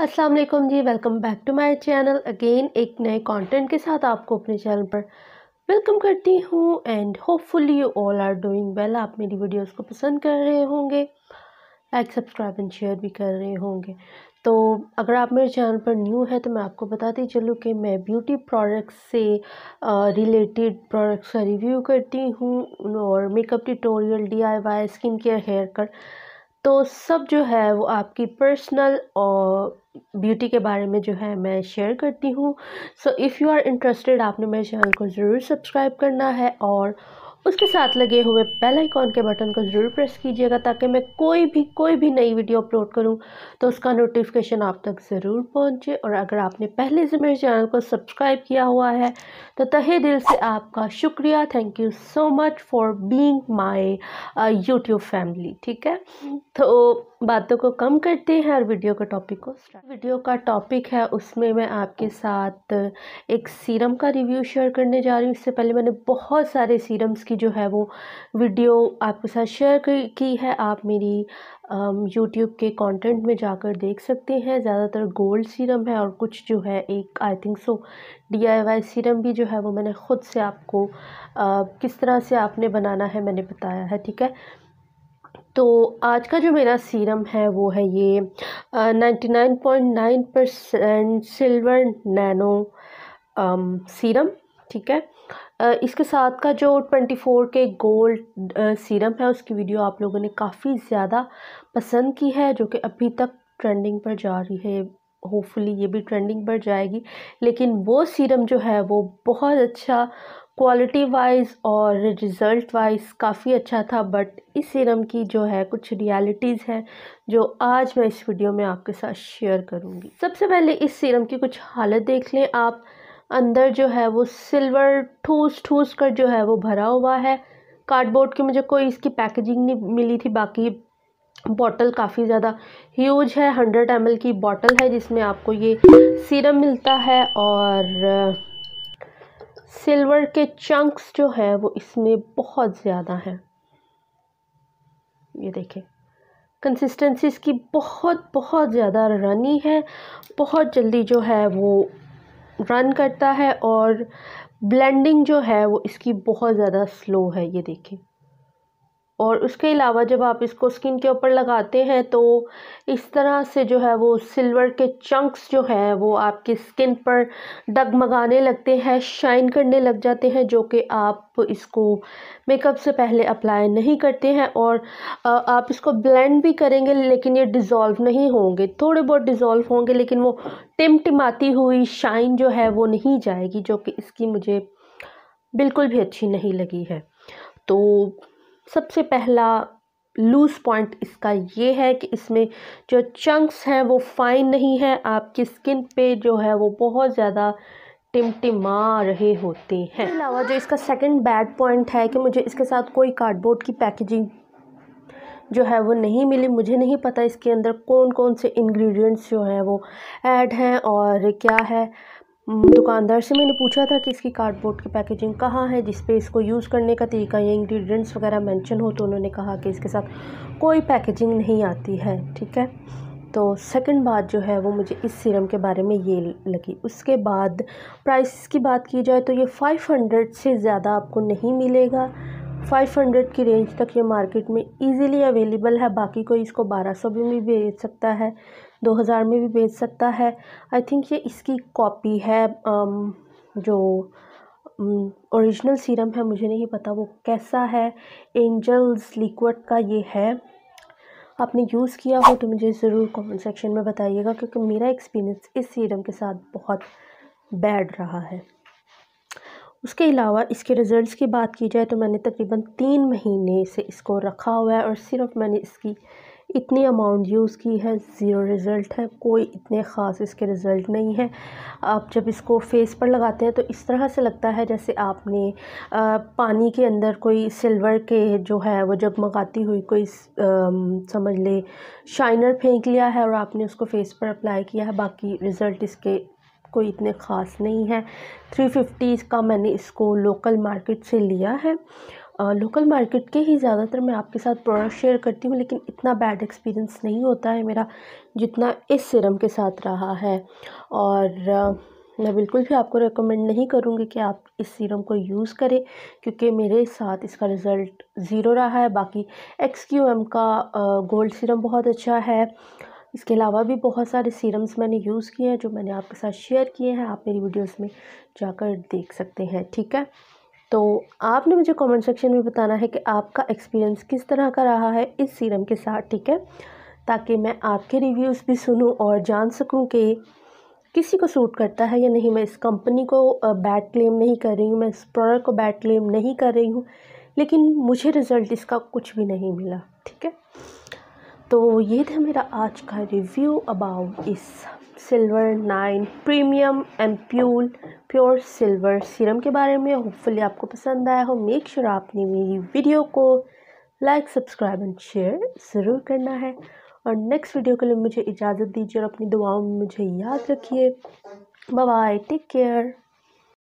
असलम जी welcome back to my channel again एक नए कॉन्टेंट के साथ आपको अपने चैनल पर वेलकम करती हूँ and hopefully you all are doing well आप मेरी वीडियोज़ को पसंद कर रहे होंगे लाइक सब्सक्राइब एंड शेयर भी कर रहे होंगे तो अगर आप मेरे चैनल पर न्यू है तो मैं आपको बताती चलूँ कि मैं ब्यूटी प्रोडक्ट्स से रिलेटेड प्रोडक्ट्स का रिव्यू करती हूँ और makeup tutorial D I Y skin care hair cut तो सब जो है वो आपकी पर्सनल और ब्यूटी के बारे में जो है मैं शेयर करती हूँ so if you are interested आपने मेरे चैनल को ज़रूर सब्सक्राइब करना है और उसके साथ लगे हुए बेल आइकॉन के बटन को ज़रूर प्रेस कीजिएगा ताकि मैं कोई भी कोई भी नई वीडियो अपलोड करूं तो उसका नोटिफिकेशन आप तक ज़रूर पहुंचे और अगर आपने पहले से मेरे चैनल को सब्सक्राइब किया हुआ है तो तहे दिल से आपका शुक्रिया thank you so much for being my YouTube family ठीक है तो बातों को कम करते हैं और वीडियो का टॉपिक को वीडियो का टॉपिक है उसमें मैं आपके साथ एक सीरम का रिव्यू शेयर करने जा रही हूँ इससे पहले मैंने बहुत सारे सीरम्स की जो है वो वीडियो आपके साथ शेयर की है आप मेरी यूट्यूब के कंटेंट में जाकर देख सकते हैं ज़्यादातर गोल्ड सीरम है और कुछ जो है एक I think so DIY serum भी जो है वो मैंने ख़ुद से आपको आ, किस तरह से आपने बनाना है मैंने बताया है ठीक है तो आज का जो मेरा सीरम है वो है ये ninety nine point nine percent silver nano serum ठीक है इसके साथ का जो twenty four K gold serum है उसकी वीडियो आप लोगों ने काफ़ी ज़्यादा पसंद की है जो कि अभी तक ट्रेंडिंग पर जा रही है होपफुली ये भी ट्रेंडिंग पर जाएगी लेकिन वो सीरम जो है वो बहुत अच्छा क्वालिटी वाइज और रिज़ल्ट वाइज काफ़ी अच्छा था बट इस सीरम की जो है कुछ रियलिटीज़ हैं जो आज मैं इस वीडियो में आपके साथ शेयर करूँगी सबसे पहले इस सीरम की कुछ हालत देख लें आप अंदर जो है वो सिल्वर ठूस ठूस कर जो है वो भरा हुआ है कार्डबोर्ड की मुझे कोई इसकी पैकेजिंग नहीं मिली थी बाकी बॉटल काफ़ी ज़्यादा ह्यूज है हंड्रेड एम की बॉटल है जिसमें आपको ये सीरम मिलता है और सिल्वर के चंक्स जो है वो इसमें बहुत ज़्यादा हैं ये देखें कंसिस्टेंसी इसकी बहुत बहुत ज़्यादा रनी है बहुत जल्दी जो है वो रन करता है और ब्लेंडिंग जो है वो इसकी बहुत ज़्यादा स्लो है ये देखें और उसके अलावा जब आप इसको स्किन के ऊपर लगाते हैं तो इस तरह से जो है वो सिल्वर के चंक्स जो है वो आपकी स्किन पर डगमगाने लगते हैं शाइन करने लग जाते हैं जो कि आप इसको मेकअप से पहले अप्लाई नहीं करते हैं और आप इसको ब्लेंड भी करेंगे लेकिन ये डिज़ोल्व नहीं होंगे थोड़े बहुत डिज़ोल्व होंगे लेकिन वो टिमटिमाती हुई शाइन जो है वो नहीं जाएगी जो कि इसकी मुझे बिल्कुल भी अच्छी नहीं लगी है तो सबसे पहला लूज़ पॉइंट इसका ये है कि इसमें जो चंक्स हैं वो फाइन नहीं है आपकी स्किन पे जो है वो बहुत ज़्यादा टिमटिमा रहे होते हैं इसके अलावा जो इसका सेकंड बैड पॉइंट है कि मुझे इसके साथ कोई कार्डबोर्ड की पैकेजिंग जो है वो नहीं मिली मुझे नहीं पता इसके अंदर कौन कौन से इंग्रेडिएंट्स जो है वो ऐड हैं और क्या है हम्म, दुकानदार से मैंने पूछा था कि इसकी कार्डबोर्ड की पैकेजिंग कहाँ है जिस पे इसको यूज़ करने का तरीका या इंग्रेडिएंट्स वगैरह मेंशन हो तो उन्होंने कहा कि इसके साथ कोई पैकेजिंग नहीं आती है ठीक है तो सेकंड बात जो है वो मुझे इस सीरम के बारे में ये लगी उसके बाद प्राइस की बात की जाए तो ये फाइव से ज़्यादा आपको नहीं मिलेगा 500 की रेंज तक ये मार्केट में इजीली अवेलेबल है बाकी कोई इसको 1200 में भी बेच सकता है 2000 में भी बेच सकता है आई थिंक ये इसकी कॉपी है जो ओरिजिनल सीरम है मुझे नहीं पता वो कैसा है एंजल्स लिक्विड का ये है आपने यूज़ किया हो तो मुझे ज़रूर कमेंट सेक्शन में बताइएगा क्योंकि मेरा एक्सपीरियंस इस सीरम के साथ बहुत बैड रहा है उसके अलावा इसके रिज़ल्ट्स की बात की जाए तो मैंने तकरीबन तीन महीने से इसको रखा हुआ है और सिर्फ मैंने इसकी इतनी अमाउंट यूज़ की है ज़ीरो रिज़ल्ट है कोई इतने ख़ास इसके रिज़ल्ट नहीं है आप जब इसको फेस पर लगाते हैं तो इस तरह से लगता है जैसे आपने आ, पानी के अंदर कोई सिल्वर के जो है वो जब मंगाती हुई कोई आ, समझ ले शाइनर फेंक लिया है और आपने उसको फेस पर अप्लाई किया है बाकी रिज़ल्ट इसके कोई इतने ख़ास नहीं है थ्री फिफ्टी का मैंने इसको लोकल मार्केट से लिया है लोकल मार्केट के ही ज़्यादातर मैं आपके साथ प्रोडक्ट शेयर करती हूँ लेकिन इतना बैड एक्सपीरियंस नहीं होता है मेरा जितना इस सिरम के साथ रहा है और मैं बिल्कुल भी आपको रिकमेंड नहीं करूँगी कि आप इस सीरम को यूज़ करें क्योंकि मेरे साथ इसका रिज़ल्ट ज़ीरो रहा है बाकी एक्स क्यू एम का गोल्ड सीरम बहुत अच्छा है इसके अलावा भी बहुत सारे सीरम्स मैंने यूज़ किए हैं जो मैंने आपके साथ शेयर किए हैं आप मेरी वीडियोस में जाकर देख सकते हैं ठीक है तो आपने मुझे कमेंट सेक्शन में बताना है कि आपका एक्सपीरियंस किस तरह का रहा है इस सीरम के साथ ठीक है ताकि मैं आपके रिव्यूज़ भी सुनूं और जान सकूं कि किसी को सूट करता है या नहीं मैं इस कंपनी को बैड क्लेम नहीं कर रही हूँ मैं इस प्रोडक्ट को बैड क्लेम नहीं कर रही हूँ लेकिन मुझे रिज़ल्ट इसका कुछ भी नहीं मिला ठीक है तो ये था मेरा आज का रिव्यू अबाउट इस silver nine premium M pure pure silver serum के बारे में होपफुली आपको पसंद आया हो मेक श्योर sure आपने मेरी वीडियो को लाइक सब्सक्राइब एंड शेयर ज़रूर करना है और नेक्स्ट वीडियो के लिए मुझे इजाज़त दीजिए और अपनी दुआओं में मुझे याद रखिए बाय टेक केयर